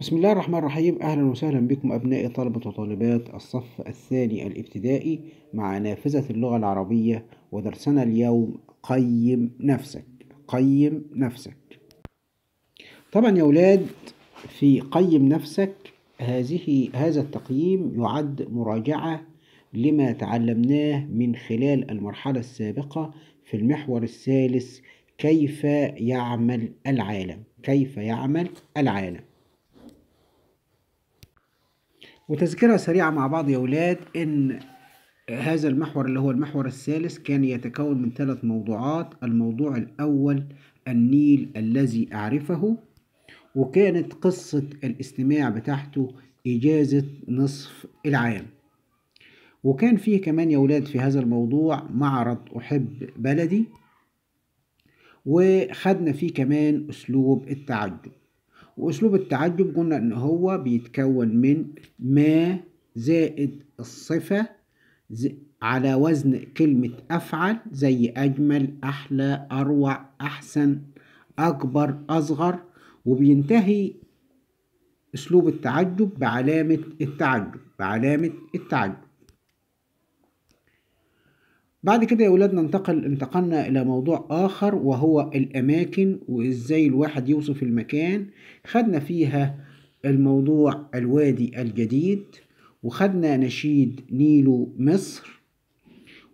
بسم الله الرحمن الرحيم أهلا وسهلا بكم أبنائي طلبة وطالبات الصف الثاني الابتدائي مع نافذة اللغة العربية ودرسنا اليوم قيم نفسك قيم نفسك طبعا يا أولاد في قيم نفسك هذه هذا التقييم يعد مراجعة لما تعلمناه من خلال المرحلة السابقة في المحور الثالث كيف يعمل العالم كيف يعمل العالم وتذكرة سريعة مع بعض يا ولاد إن هذا المحور اللي هو المحور الثالث كان يتكون من ثلاث موضوعات الموضوع الأول النيل الذي أعرفه وكانت قصة الاستماع بتاعته إجازة نصف العام وكان فيه كمان يا ولاد في هذا الموضوع معرض أحب بلدي وخدنا فيه كمان أسلوب التعجب وأسلوب التعجب قلنا إن هو بيتكون من ما زائد الصفة على وزن كلمة أفعل زي أجمل أحلى أروع أحسن أكبر أصغر وبينتهي أسلوب التعجب بعلامة التعجب بعلامة التعجب بعد كده يا ولاد ننتقل انتقلنا إلى موضوع آخر وهو الأماكن وإزاي الواحد يوصف المكان خدنا فيها الموضوع الوادي الجديد وخدنا نشيد نيلو مصر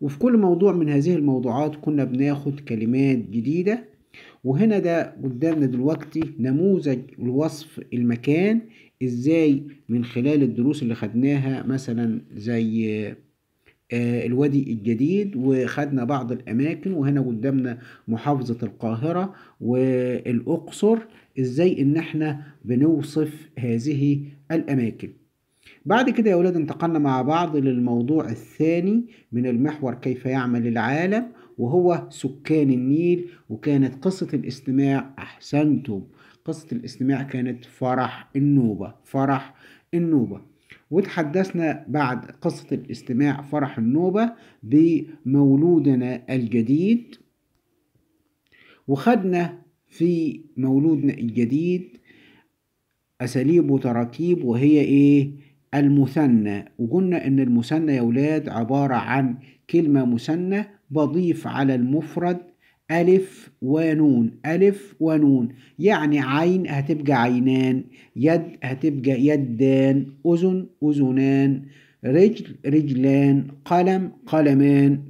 وفي كل موضوع من هذه الموضوعات كنا بناخد كلمات جديدة وهنا ده قدامنا دلوقتي نموذج لوصف المكان ازاي من خلال الدروس اللي خدناها مثلا زي آه، الوادي الجديد وخدنا بعض الأماكن وهنا قدامنا محافظة القاهرة والأقصر إزاي إن إحنا بنوصف هذه الأماكن بعد كده يا أولاد انتقلنا مع بعض للموضوع الثاني من المحور كيف يعمل العالم وهو سكان النيل وكانت قصة الاستماع أحسنتم قصة الاستماع كانت فرح النوبة فرح النوبة وتحدثنا بعد قصة الاستماع فرح النوبة بمولودنا الجديد وخدنا في مولودنا الجديد أساليب وتراكيب وهي إيه؟ المثنى وقلنا إن المثنى يا ولاد عبارة عن كلمة مثنى بضيف على المفرد ألف ونون ألف ونون يعني عين هتبقى عينان يد هتبقى يدان أذن أذنان رجل رجلان قلم قلمان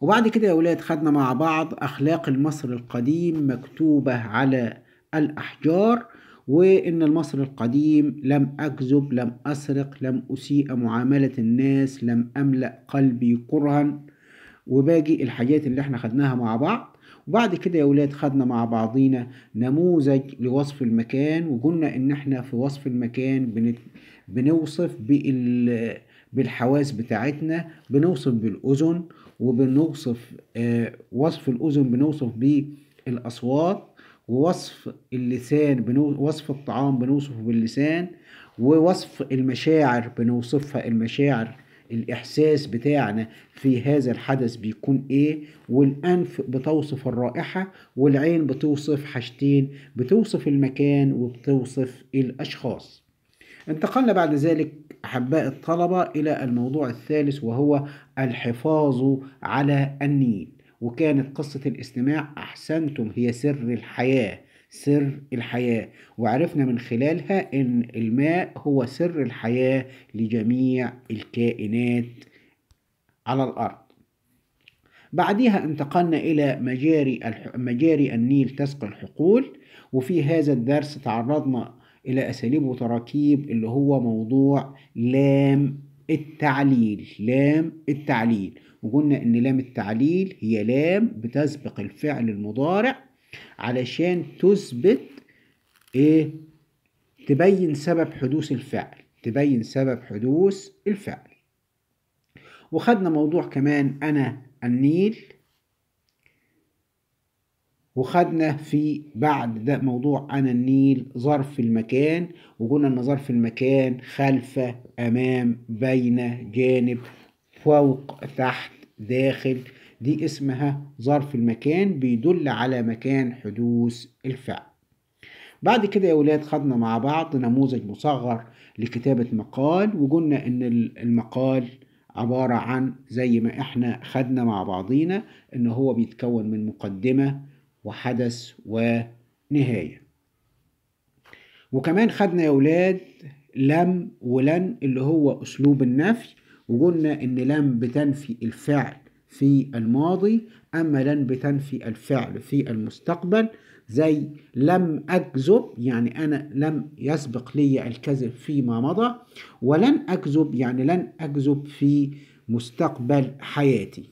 وبعد كده يا ولاد خدنا مع بعض أخلاق المصري القديم مكتوبة على الأحجار وإن المصري القديم لم أكذب لم أسرق لم أسيء معاملة الناس لم أملأ قلبي كرها وباقي الحاجات اللي احنا خدناها مع بعض وبعد كده يا ولاد خدنا مع بعضينا نموذج لوصف المكان وقلنا ان احنا في وصف المكان بنوصف بالحواس بتاعتنا بنوصف بالاذن وبنوصف آه، وصف الاذن بنوصف بالاصوات ووصف اللسان وصف الطعام بنوصفه باللسان ووصف المشاعر بنوصفها المشاعر الإحساس بتاعنا في هذا الحدث بيكون إيه والأنف بتوصف الرائحة والعين بتوصف حاجتين بتوصف المكان وبتوصف الأشخاص انتقلنا بعد ذلك أحباء الطلبة إلى الموضوع الثالث وهو الحفاظ على النيل وكانت قصة الاستماع أحسنتم هي سر الحياة سر الحياة وعرفنا من خلالها إن الماء هو سر الحياة لجميع الكائنات على الأرض بعدها انتقلنا إلى مجاري, مجاري النيل تسقي الحقول وفي هذا الدرس تعرضنا إلى أساليب وتراكيب اللي هو موضوع لام التعليل لام التعليل وقلنا إن لام التعليل هي لام بتسبق الفعل المضارع علشان تثبت ايه تبين سبب حدوث الفعل تبين سبب حدوث الفعل وخدنا موضوع كمان انا النيل وخدنا في بعد ده موضوع أنا النيل ظرف المكان وقلنا إن ظرف المكان خلف أمام بين جانب فوق تحت داخل دي اسمها ظرف المكان بيدل على مكان حدوث الفعل بعد كده يا ولاد خدنا مع بعض نموذج مصغر لكتابة مقال وقلنا ان المقال عبارة عن زي ما احنا خدنا مع بعضينا ان هو بيتكون من مقدمة وحدث ونهاية وكمان خدنا يا ولاد لم ولن اللي هو اسلوب النفي وقلنا ان لم بتنفي الفعل في الماضي أما لن بتنفي الفعل في المستقبل زي لم أكذب يعني أنا لم يسبق لي الكذب فيما مضى ولن أكذب يعني لن أكذب في مستقبل حياتي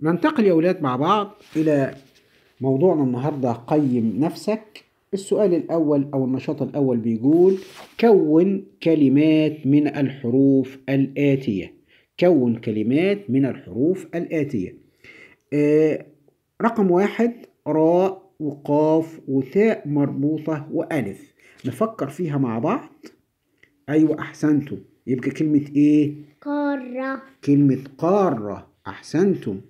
ننتقل يا ولاد مع بعض إلى موضوعنا النهاردة قيم نفسك السؤال الأول أو النشاط الأول بيقول كون كلمات من الحروف الآتية كون كلمات من الحروف الآتية آه رقم واحد راء وقاف وثاء مربوطة وألف نفكر فيها مع بعض أيوة أحسنتم يبقى كلمة إيه؟ قارة كلمة قارة أحسنتم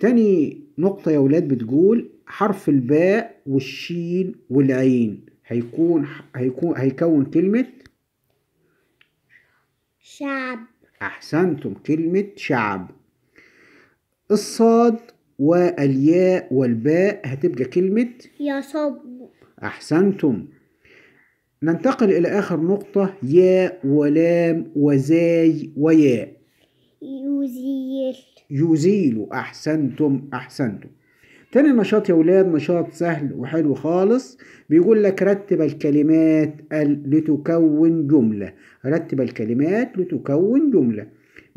تاني نقطة يا ولاد بتقول حرف الباء والشين والعين هيكون هيكون هيكون كلمة شعب أحسنتم كلمة شعب الصاد والياء والباء هتبقى كلمة يصب أحسنتم ننتقل إلى آخر نقطة ياء ولام وزاي وياء يزيل يزيل أحسنتم أحسنتم تاني نشاط يا ولاد نشاط سهل وحلو خالص بيقول لك رتب الكلمات لتكون جملة رتب الكلمات لتكون جملة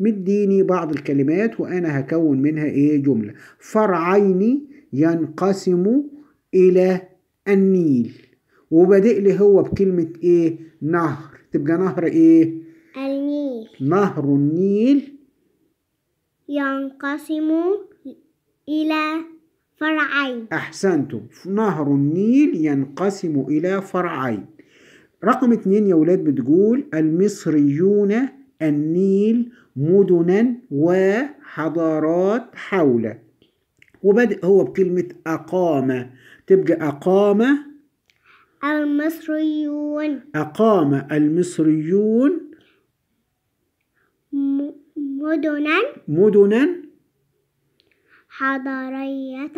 مديني بعض الكلمات وأنا هكون منها إيه جملة فرعين ينقسم إلى النيل وبدأ لي هو بكلمة إيه نهر تبقى نهر إيه النيل نهر النيل ينقسم إلى فرعين أحسنتم نهر النيل ينقسم إلى فرعين رقم اتنين يا ولاد بتقول المصريون النيل مدنا وحضارات حوله وبدأ هو بكلمة أقام تبقى أقام المصريون أقام المصريون مدنا مدنا حضارية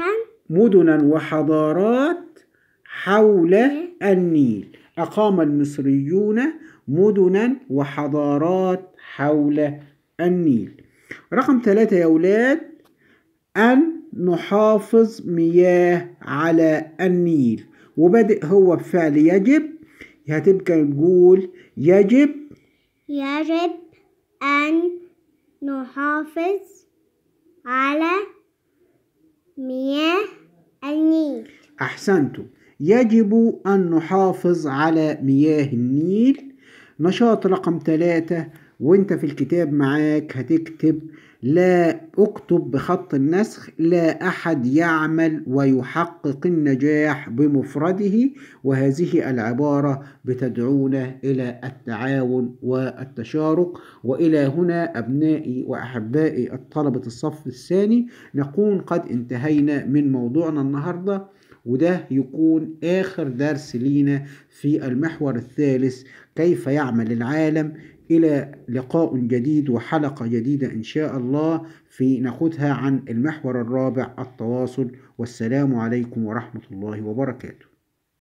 مدنا وحضارات حول إيه؟ النيل أقام المصريون مدنا وحضارات حول النيل رقم ثلاثة يا أولاد أن نحافظ مياه على النيل وبدأ هو بفعل يجب هتبقى نقول يجب يجب أن نحافظ على مياه النيل أحسنت يجب أن نحافظ على مياه النيل نشاط رقم ثلاثة وانت في الكتاب معاك هتكتب لا اكتب بخط النسخ لا أحد يعمل ويحقق النجاح بمفرده وهذه العبارة بتدعونا إلى التعاون والتشارك وإلى هنا أبنائي وأحبائي الطلبة الصف الثاني نكون قد انتهينا من موضوعنا النهارده وده يكون آخر درس لينا في المحور الثالث كيف يعمل العالم إلى لقاء جديد وحلقة جديدة إن شاء الله في ناخدها عن المحور الرابع التواصل والسلام عليكم ورحمة الله وبركاته